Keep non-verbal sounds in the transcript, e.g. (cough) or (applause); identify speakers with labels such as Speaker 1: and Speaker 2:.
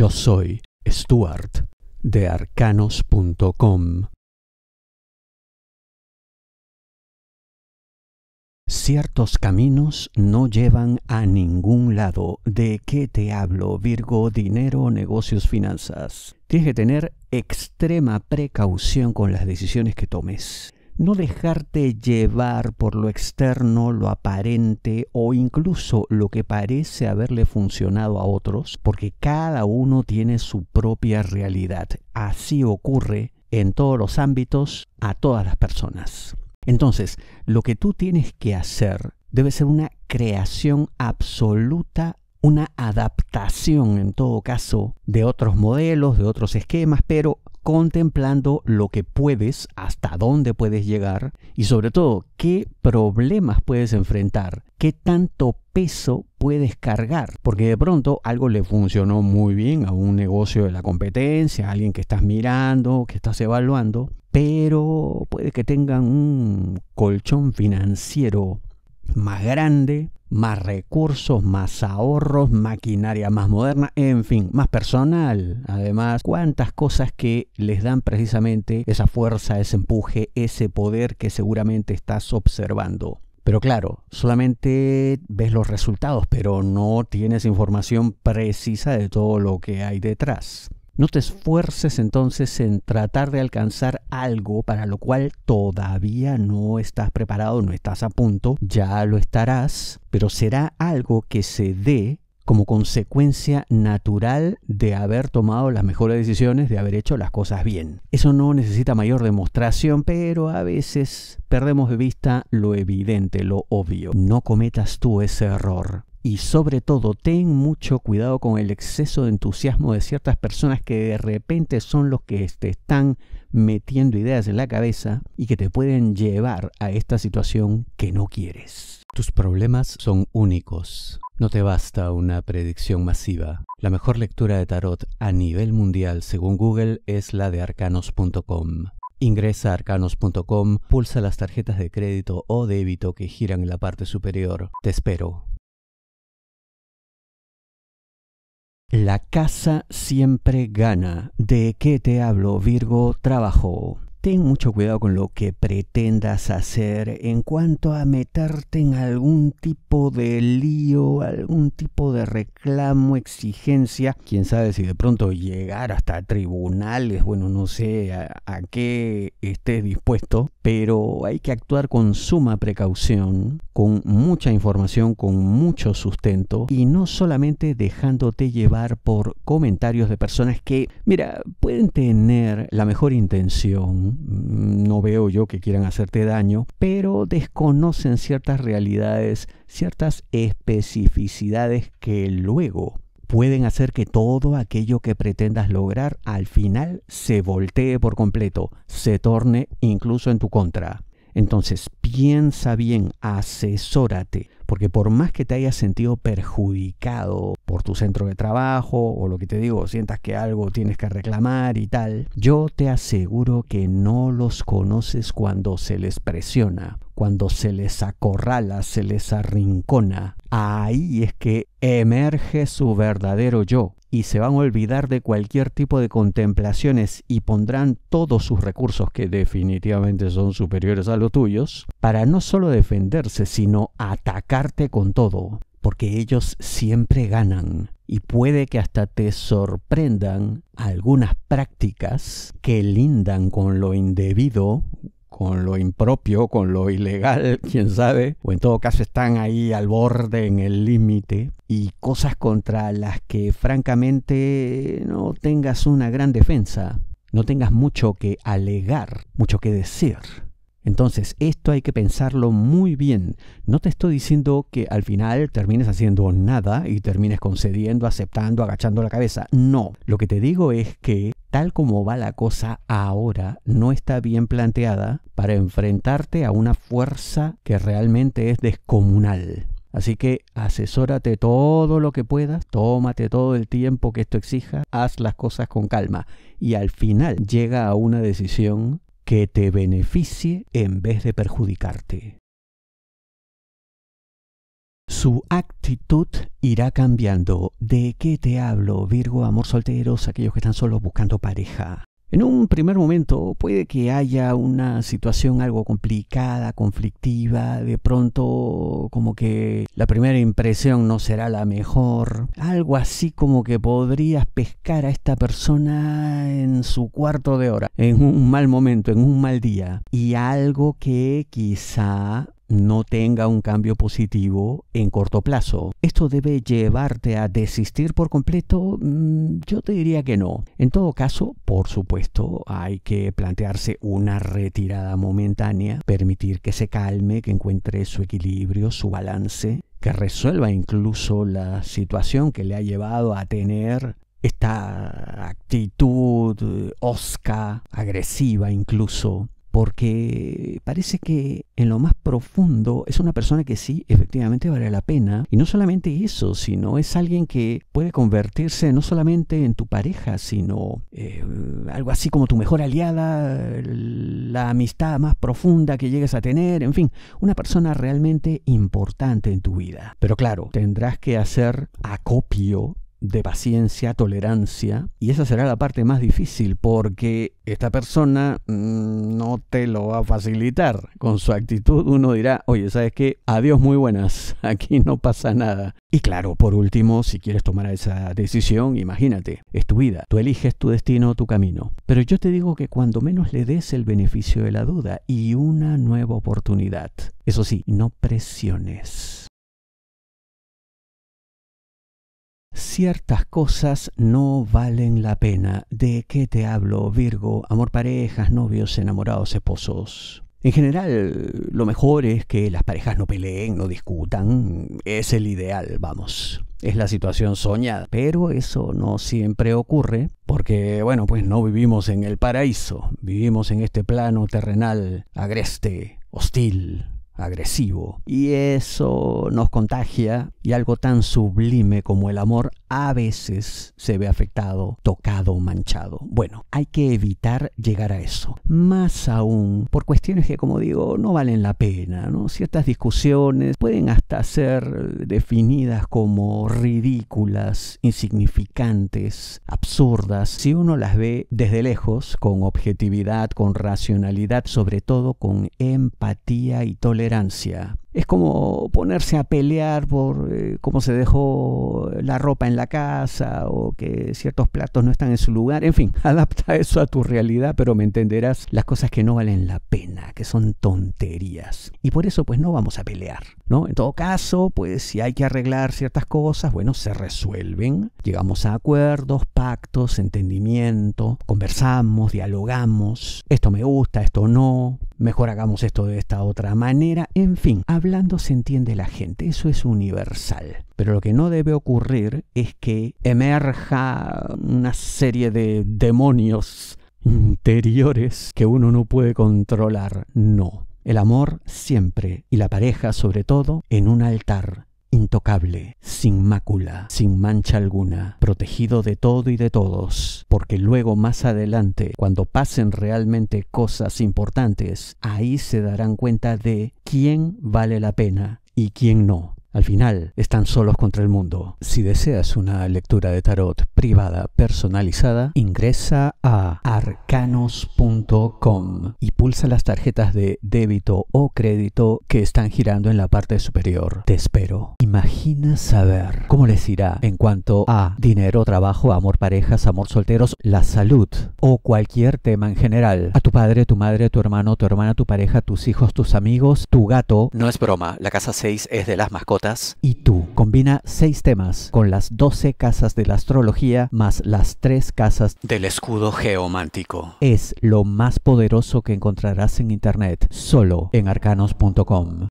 Speaker 1: Yo soy Stuart de arcanos.com. Ciertos caminos no llevan a ningún lado. ¿De qué te hablo, Virgo? Dinero, negocios, finanzas. Tienes que tener extrema precaución con las decisiones que tomes no dejarte llevar por lo externo, lo aparente o incluso lo que parece haberle funcionado a otros, porque cada uno tiene su propia realidad. Así ocurre en todos los ámbitos a todas las personas. Entonces, lo que tú tienes que hacer debe ser una creación absoluta una adaptación en todo caso de otros modelos, de otros esquemas, pero contemplando lo que puedes, hasta dónde puedes llegar y sobre todo qué problemas puedes enfrentar, qué tanto peso puedes cargar, porque de pronto algo le funcionó muy bien a un negocio de la competencia, a alguien que estás mirando, que estás evaluando, pero puede que tengan un colchón financiero más grande más recursos, más ahorros, maquinaria más moderna, en fin, más personal. Además, cuántas cosas que les dan precisamente esa fuerza, ese empuje, ese poder que seguramente estás observando. Pero claro, solamente ves los resultados, pero no tienes información precisa de todo lo que hay detrás. No te esfuerces entonces en tratar de alcanzar algo para lo cual todavía no estás preparado, no estás a punto, ya lo estarás, pero será algo que se dé como consecuencia natural de haber tomado las mejores decisiones, de haber hecho las cosas bien. Eso no necesita mayor demostración, pero a veces perdemos de vista lo evidente, lo obvio. No cometas tú ese error y sobre todo ten mucho cuidado con el exceso de entusiasmo de ciertas personas que de repente son los que te están metiendo ideas en la cabeza y que te pueden llevar a esta situación que no quieres. Tus problemas son únicos. No te basta una predicción masiva. La mejor lectura de tarot a nivel mundial según Google es la de arcanos.com. Ingresa a arcanos.com, pulsa las tarjetas de crédito o débito que giran en la parte superior. Te espero. La casa siempre gana. ¿De qué te hablo, Virgo? Trabajo. Ten mucho cuidado con lo que pretendas hacer en cuanto a meterte en algún tipo de lío, algún tipo de reclamo, exigencia. Quién sabe si de pronto llegar hasta tribunales, bueno, no sé a, qué estés dispuesto, pero hay que actuar con suma precaución, con mucha información, con mucho sustento y no solamente dejándote llevar por comentarios de personas que, mira, pueden tener la mejor intención Mm, no veo yo que quieran hacerte daño, pero desconocen ciertas realidades, ciertas especificidades que luego pueden hacer que todo aquello que pretendas lograr al final se voltee por completo, se torne incluso en tu contra. Entonces, piensa bien, asesórate, porque por más que te hayas sentido perjudicado por tu centro de trabajo o lo que te digo, sientas que algo tienes que reclamar y tal, yo te aseguro que no los conoces cuando se les presiona, cuando se les acorrala, se les arrincona, Ahí es que emerge su verdadero yo y se van a olvidar de cualquier tipo de contemplaciones y pondrán todos sus recursos que definitivamente son superiores a los tuyos para no solo defenderse, sino atacarte con todo, porque ellos siempre ganan y puede que hasta te sorprendan algunas prácticas que lindan con lo indebido, con lo impropio, con lo ilegal, (laughs) quién sabe, o en todo caso están ahí al borde, en el límite, y cosas contra las que francamente no tengas una gran defensa, no tengas mucho que alegar, mucho que decir. Entonces, esto hay que pensarlo muy bien. No te estoy diciendo que al final termines haciendo nada y termines concediendo, aceptando, agachando la cabeza. No, lo que te digo es que tal como va la cosa ahora, no está bien planteada para enfrentarte a una fuerza que realmente es descomunal. Así que asesórate todo lo que puedas, tómate todo el tiempo que esto exija, haz las cosas con calma y al final llega a una decisión que te beneficie en vez de perjudicarte. Su actitud irá cambiando. ¿De qué te hablo, Virgo, amor solteros, aquellos que están solos buscando pareja? En un primer momento puede que haya una situación algo complicada, conflictiva, de pronto como que la primera impresión no será la mejor, algo así como que podrías pescar a esta persona en su cuarto de hora, en un mal momento, en un mal día, y algo que quizá no tenga un cambio positivo en corto plazo. ¿Esto debe llevarte a desistir por completo? Mm, yo te diría que no. En todo caso, por supuesto, hay que plantearse una retirada momentánea, permitir que se calme, que encuentre su equilibrio, su balance, que resuelva incluso la situación que le ha llevado a tener esta actitud eh, osca, agresiva incluso porque parece que en lo más profundo es una persona que sí, efectivamente vale la pena. Y no solamente eso, sino es alguien que puede convertirse no solamente en tu pareja, sino eh, algo así como tu mejor aliada, la amistad más profunda que llegues a tener, en fin, una persona realmente importante en tu vida. Pero claro, tendrás que hacer acopio de paciencia, tolerancia, y esa será la parte más difícil porque esta persona mm, no te lo va a facilitar. Con su actitud uno dirá, oye, ¿sabes qué? Adiós muy buenas, (laughs) aquí no pasa nada. Y claro, por último, si quieres tomar esa decisión, imagínate, es tu vida, tú eliges tu destino, tu camino. Pero yo te digo que cuando menos le des el beneficio de la duda y una nueva oportunidad, eso sí, no presiones. Ciertas cosas no valen la pena. ¿De qué te hablo, Virgo? Amor, parejas, novios, enamorados, esposos. En general, lo mejor es que las parejas no peleen, no discutan. Es el ideal, vamos. Es la situación soñada. Pero eso no siempre ocurre, porque, bueno, pues no vivimos en el paraíso. Vivimos en este plano terrenal agreste, hostil, agresivo. Y eso nos contagia y algo tan sublime como el amor a veces se ve afectado, tocado manchado. Bueno, hay que evitar llegar a eso. Más aún por cuestiones que, como digo, no valen la pena. ¿no? Ciertas discusiones pueden hasta ser definidas como ridículas, insignificantes, absurdas, si uno las ve desde lejos, con objetividad, con racionalidad, sobre todo con empatía y tolerancia es como ponerse a pelear por eh, cómo se dejó la ropa en la casa o que ciertos platos no están en su lugar. En fin, (laughs) adapta eso a tu realidad, pero me entenderás las cosas que no valen la pena, que son tonterías. Y por eso pues no vamos a pelear, ¿no? En todo caso, pues si hay que arreglar ciertas cosas, bueno, se resuelven. Llegamos a acuerdos, pactos, entendimiento, conversamos, dialogamos. Esto me gusta, esto no, mejor hagamos esto de esta otra manera. En fin, hablando se entiende la gente, eso es universal. Pero lo que no debe ocurrir es que emerja una serie de demonios interiores que uno no puede controlar. No. El amor siempre y la pareja sobre todo en un altar intocable, sin mácula, sin mancha alguna, protegido de todo y de todos, porque luego más adelante, cuando pasen realmente cosas importantes, ahí se darán cuenta de quién vale la pena y quién no. Al final, están solos contra el mundo. Si deseas una lectura de tarot privada personalizada, ingresa a arcanos.com y pulsa las tarjetas de débito o crédito que están girando en la parte superior. Te espero. Imagina saber cómo les irá en cuanto a dinero, trabajo, amor, parejas, amor, solteros, la salud o cualquier tema en general. A tu padre, tu madre, tu hermano, tu hermana, tu pareja, tus hijos, tus amigos, tu gato. No es broma, la casa 6 es de las mascotas y tú combina seis temas con las 12 casas de la astrología más las tres casas del escudo geomántico. Es lo más poderoso que encontrarás en internet, solo en arcanos.com.